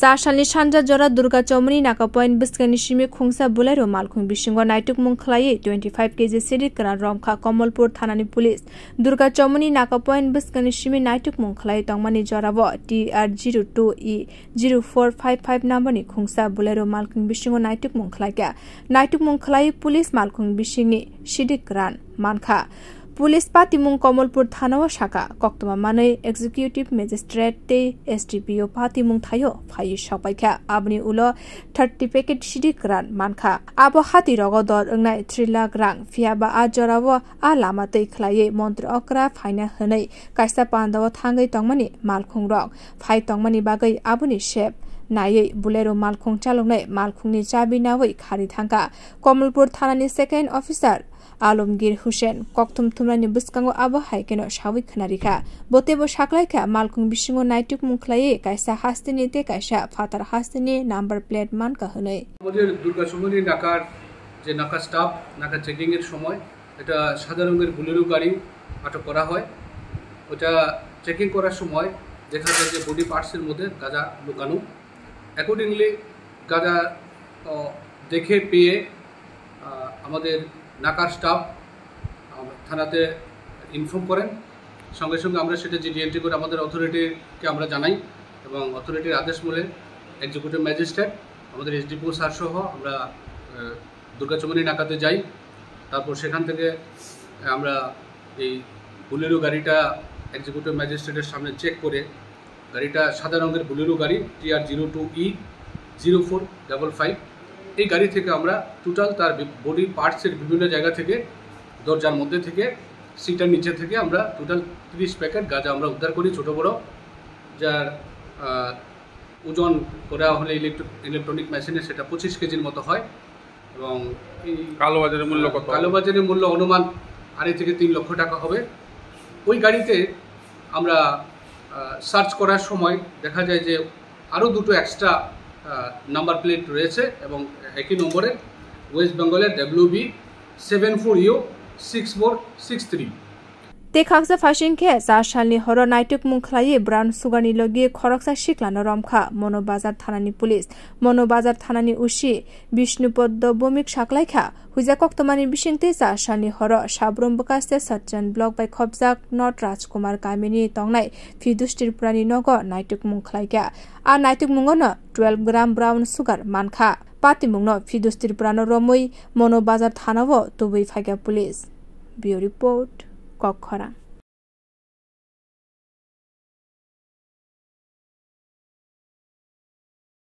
sarshani shanja jora durga chomni naka point biskani shimi khungsa bulero malkhung bisingo naituk mungkhlaye 25 kg siri kra romkha komolpur thanani police durga chomni naka point biskani shimi naituk mungkhlaye tongmani jorabo tr02 e 0455 number ni khungsa bulero malkhung bisingo naituk mungkhlaya naituk mungkhlaye police malkhung bisingi sidik ran mankha police पातिमुङ कमलपुर थानावा शाखा कक्तमा मानै executive magistrate ते SDPO पातिमुङ थायो फाइ सपाइख्या आबनि उल थार्टी पेकेट सिडिक रान मानखा आब हाती रग दर ओंनाय थ्रि लाख रां फियाबा आ जराव आ लामा तै खलाये मन्त्र अक्रा फाइना होनै काइसा पान्दाव थाङै तंमानि मालखुं रग फाइ तंमानि बागै आबनि सेप নাই नायै बुलेरो मालखुं चालौनाय मालखुंनि খারি থাকা কমলপুর थानानि সেকেন্ড অফিসার আলমগীর হুসেন ককথম থুমরানি বুসকাঙ্গ আবহাই কেন সাবিক খানারিখা বতেব সাকলাইখা মালকুং বিশিঙ্গ নাইটুক মুখলাই কাইসা হাস্তিনি তে কাইসা ফাতার হাস্তিনি নাম্বার প্লেট মান হনে আমাদের দুর্গাসমনি নাকার যে নাকা স্টাফ নাকা চেকিং এর সময় এটা সাদা রঙের বুলেরো গাড়ি আটক করা হয় ওটা চেকিং করার সময় দেখা যায় যে বডি পার্টসের মধ্যে গাঁজা লুকানো অ্যাকর্ডিংলি গাজা uh, দেখে পেয়ে uh, আমাদের নাকার স্টাফ uh, থানাতে ইনফর্ম করেন সঙ্গে সঙ্গে আমরা সেটা যে এন্ট্রি করে আমাদের অথরিটিকে আমরা জানাই এবং অথরিটির আদেশ মূলে এক্সিকিউটিভ ম্যাজিস্ট্রেট আমাদের এসডিপো স্যার সহ আমরা দুর্গাচমনি নাকাতে যাই তারপর সেখান থেকে আমরা এই বুলেরো গাড়িটা এক্সিকিউটিভ ম্যাজিস্ট্রেটের সামনে চেক করে গাড়িটা সাদা রঙের বুলেরো গাড়ি TR zero two E zero four double five এই গাড়ি থেকে আমরা টোটাল তার বডি পার্টসের বিভিন্ন জায়গা থেকে দরজার মধ্যে থেকে সিটার নিচে থেকে আমরা টোটাল তিরিশ প্যাকেট গাঁজা আমরা উদ্ধার করি ছোটো বড়ো যার ওজন করা হলে ইলেকট্রিক ইলেকট্রনিক মেশিনে সেটা পঁচিশ কেজির মতো হয় এবং এই কালোবাজারের মূল্য কত কালোবাজারের মূল্য অনুমান আড়াই থেকে তিন লক্ষ টাকা হবে ওই গাড়িতে আমরা সার্চ করার সময় দেখা যায় যে আরও দুটো এক্সট্রা নাম্বার প্লেট রয়েছে এবং একই নম্বরে ওয়েস্ট বেঙ্গলের WB B seven four U six four six three Tekhaksa fashion ke sashalni horo naituk mungkhlaye brand sugani logi khoroksa shiklano romkha monobazar thanani police monobazar thanani ushi bishnupod bomik shaklaikha hujakok tomani bisingte sashalni horo shabrom bukaste satchan block by khobjak not rajkumar kamini tongnai fidushtir prani nogo naituk mungkhlaikha a naituk mungono 12 gram brown sugar mankha patimungno fidushtir prano romoi monobazar thanao tubui phagya police bureau report কক্ষরা